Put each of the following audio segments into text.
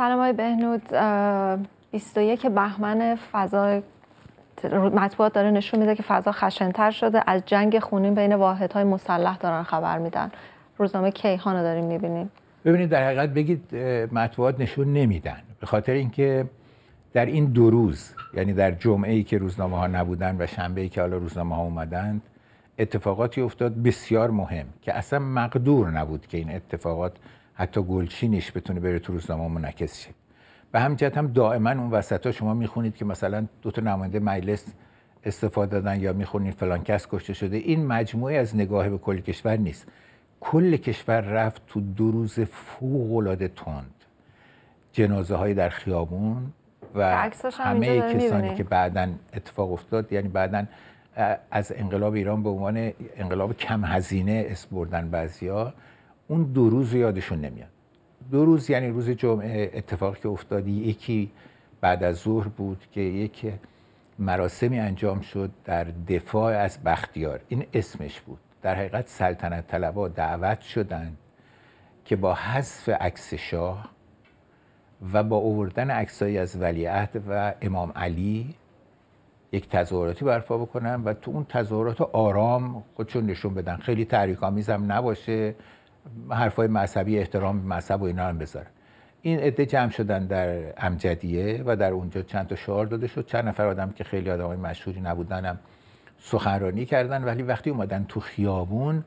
سلام های بهنود 21 بهمن فضا مطبوعات داره نشون میده که فضا خشنتر شده از جنگ خونین بین واحدهای مسلح دارن خبر میدن روزنامه کیهان رو داریم میبینیم ببینید در حقیقت بگید مطبوعات نشون نمیدن به خاطر اینکه در این دو روز یعنی در جمعه ای که روزنامه ها نبودن و شنبه که حالا روزنامه ها اومدند اتفاقاتی افتاد بسیار مهم که اصلا مقدور نبود که این اتفاقات حتی گلچینش بتونه بره تو روزنامه منعکس شه به همین جهت هم دائما اون وسط ها شما میخونید که مثلا دو تا نماینده مجلس استفاده دادن یا میخونید فلان کس کشته شده این مجموعه از نگاه به کل کشور نیست کل کشور رفت تو دو روز فوق العاده تند جنازه های در خیابون و همه کسانی که بعدا اتفاق افتاد یعنی بعدا از انقلاب ایران به عنوان انقلاب کم هزینه اسم بردن بعضیا اون دو روز یادشون نمیاد دو روز یعنی روز جمعه اتفاقی که افتادی یکی بعد از ظهر بود که یک مراسمی انجام شد در دفاع از بختیار این اسمش بود در حقیقت سلطنت طلبا دعوت شدند که با حذف عکس شاه و با اووردن عکسایی از ولیعهد و امام علی یک تظاهراتی برپا بکنن و تو اون تظاهرات آرام خودشون نشون بدن خیلی تحریک هم نباشه حرفای مذهبی احترام مذهب و اینا هم بذاره این عده جمع شدن در امجدیه و در اونجا چند تا شعار داده شد چند نفر آدم که خیلی آدمای مشهوری نبودن هم سخنرانی کردن ولی وقتی اومدن تو خیابون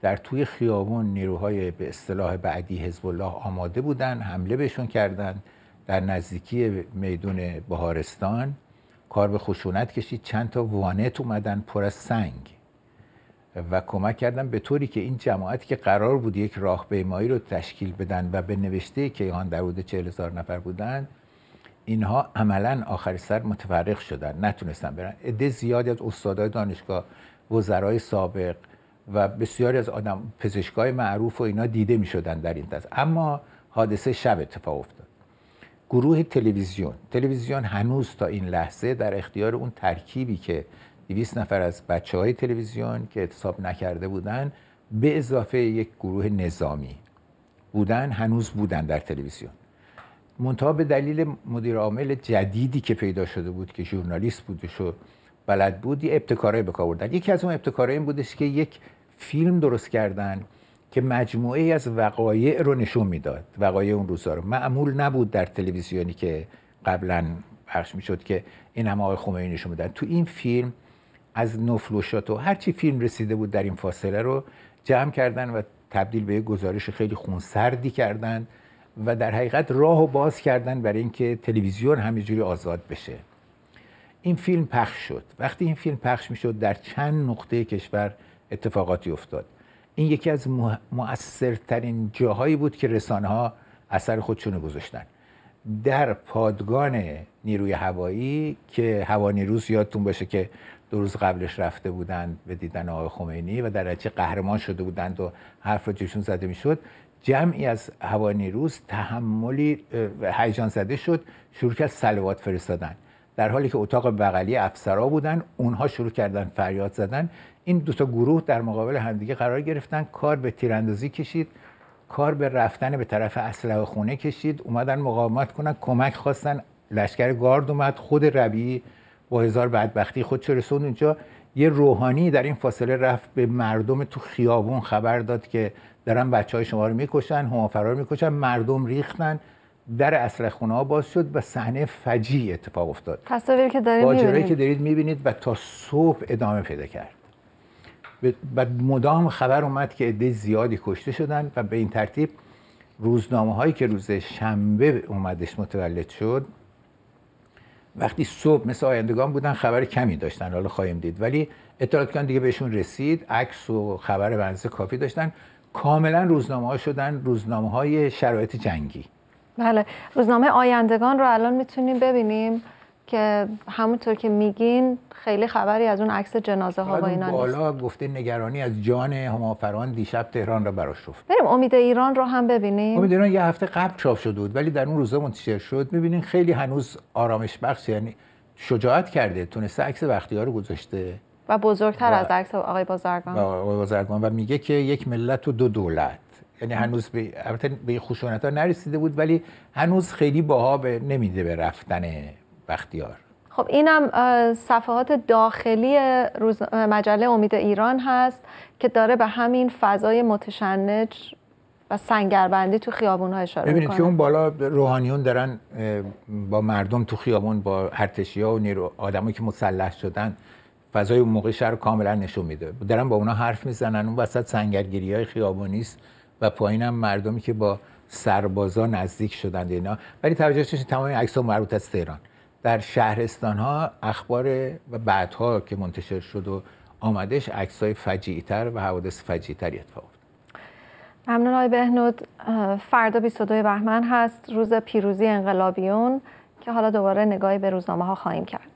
در توی خیابون نیروهای به اصطلاح بعدی حزب الله آماده بودن حمله بهشون کردن در نزدیکی میدون بهارستان کار به خشونت کشید چند تا وانت اومدن پر از سنگ و کمک کردن به طوری که این جماعتی که قرار بود یک راهپیمایی رو تشکیل بدن و به نوشته کیهان در حدود 40 هزار نفر بودن اینها عملا آخر سر متفرق شدن نتونستن برن عده زیادی از استادای دانشگاه وزرای سابق و بسیاری از آدم پزشکای معروف و اینا دیده می شدن در این دست اما حادثه شب اتفاق افتاد گروه تلویزیون تلویزیون هنوز تا این لحظه در اختیار اون ترکیبی که 200 نفر از بچه های تلویزیون که اعتصاب نکرده بودن به اضافه یک گروه نظامی بودن هنوز بودن در تلویزیون منتها به دلیل مدیر عامل جدیدی که پیدا شده بود که ژورنالیست بودش و بلد بود یه ابتکارهایی به یکی از اون ابتکارها این بودش که یک فیلم درست کردن که مجموعه از وقایع رو نشون میداد وقایع اون روزا رو معمول نبود در تلویزیونی که قبلا پخش میشد که این هم آقای خمینی نشون میدن تو این فیلم از نفل و هر چی فیلم رسیده بود در این فاصله رو جمع کردن و تبدیل به یه گزارش خیلی خونسردی کردن و در حقیقت راه و باز کردن برای اینکه تلویزیون همینجوری آزاد بشه این فیلم پخش شد وقتی این فیلم پخش میشد در چند نقطه کشور اتفاقاتی افتاد این یکی از مؤثرترین جاهایی بود که رسانه ها اثر خودشونو گذاشتن در پادگان نیروی هوایی که هوانیروز یادتون باشه که دو روز قبلش رفته بودند به دیدن آقای خمینی و در نتیجه قهرمان شده بودند و حرف جشون زده میشد جمعی از نیروز تحملی هیجان زده شد شروع کرد سلوات فرستادن در حالی که اتاق بغلی افسرا بودند اونها شروع کردن فریاد زدن این دو تا گروه در مقابل همدیگه قرار گرفتن کار به تیراندازی کشید کار به رفتن به طرف اسلحه خونه کشید اومدن مقاومت کنن کمک خواستن لشکر گارد اومد خود ربی با هزار بدبختی چه رسوند اونجا یه روحانی در این فاصله رفت به مردم تو خیابون خبر داد که دارن بچه های شما رو میکشن هما فرار میکشن مردم ریختن در اصل خونه ها باز شد و صحنه فجی اتفاق افتاد تصاویری که دارید میبینید و تا صبح ادامه پیدا کرد و مدام خبر اومد که عده زیادی کشته شدن و به این ترتیب روزنامه هایی که روز شنبه اومدش متولد شد وقتی صبح مثل آیندگان بودن خبر کمی داشتن حالا خواهیم دید ولی اطلاعات دیگه بهشون رسید عکس و خبر بنز کافی داشتن کاملا روزنامه ها شدن روزنامه های شرایط جنگی بله روزنامه آیندگان رو الان میتونیم ببینیم که همونطور که میگین خیلی خبری از اون عکس جنازه ها و اینا نیست بالا گفته نگرانی از جان همافران دیشب تهران را براش رفت بریم امید ایران را هم ببینیم امید ایران یه هفته قبل چاپ شده بود ولی در اون روزا منتشر شد میبینین خیلی هنوز آرامش بخش یعنی شجاعت کرده تونسته عکس وقتی ها رو گذاشته و بزرگتر از عکس آقای بازرگان بازرگان و میگه که یک ملت و دو دولت یعنی هنوز به به نرسیده بود ولی هنوز خیلی باها به نمیده به رفتن بختیار خب اینم صفحات داخلی روز مجله امید ایران هست که داره به همین فضای متشنج و سنگربندی تو خیابون ها اشاره ببینید که اون بالا روحانیون دارن با مردم تو خیابون با ارتشی ها و نیرو آدمایی که مسلح شدن فضای اون موقع شهر کاملا نشون میده دارن با اونا حرف میزنن اون وسط سنگرگیری های است و پایینم مردمی که با سربازا نزدیک شدن اینا ولی توجه تمام عکس مربوط از تهران در شهرستان ها اخبار و بعدها که منتشر شد و آمدش عکس های فجیع تر و حوادث فجیع تر اتفاق ممنون آقای بهنود فردا 22 بهمن هست روز پیروزی انقلابیون که حالا دوباره نگاهی به روزنامه ها خواهیم کرد